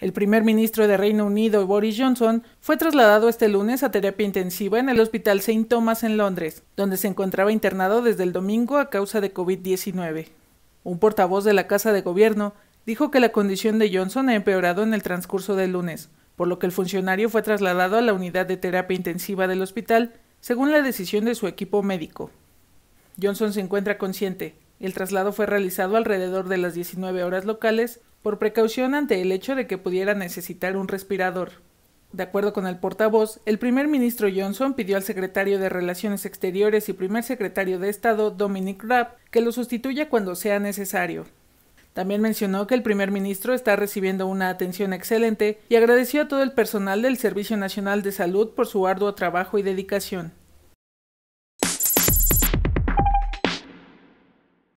El primer ministro de Reino Unido, Boris Johnson, fue trasladado este lunes a terapia intensiva en el Hospital St. Thomas en Londres, donde se encontraba internado desde el domingo a causa de COVID-19. Un portavoz de la Casa de Gobierno dijo que la condición de Johnson ha empeorado en el transcurso del lunes, por lo que el funcionario fue trasladado a la unidad de terapia intensiva del hospital, según la decisión de su equipo médico. Johnson se encuentra consciente. El traslado fue realizado alrededor de las 19 horas locales, por precaución ante el hecho de que pudiera necesitar un respirador. De acuerdo con el portavoz, el primer ministro Johnson pidió al secretario de Relaciones Exteriores y primer secretario de Estado, Dominic Raab, que lo sustituya cuando sea necesario. También mencionó que el primer ministro está recibiendo una atención excelente y agradeció a todo el personal del Servicio Nacional de Salud por su arduo trabajo y dedicación.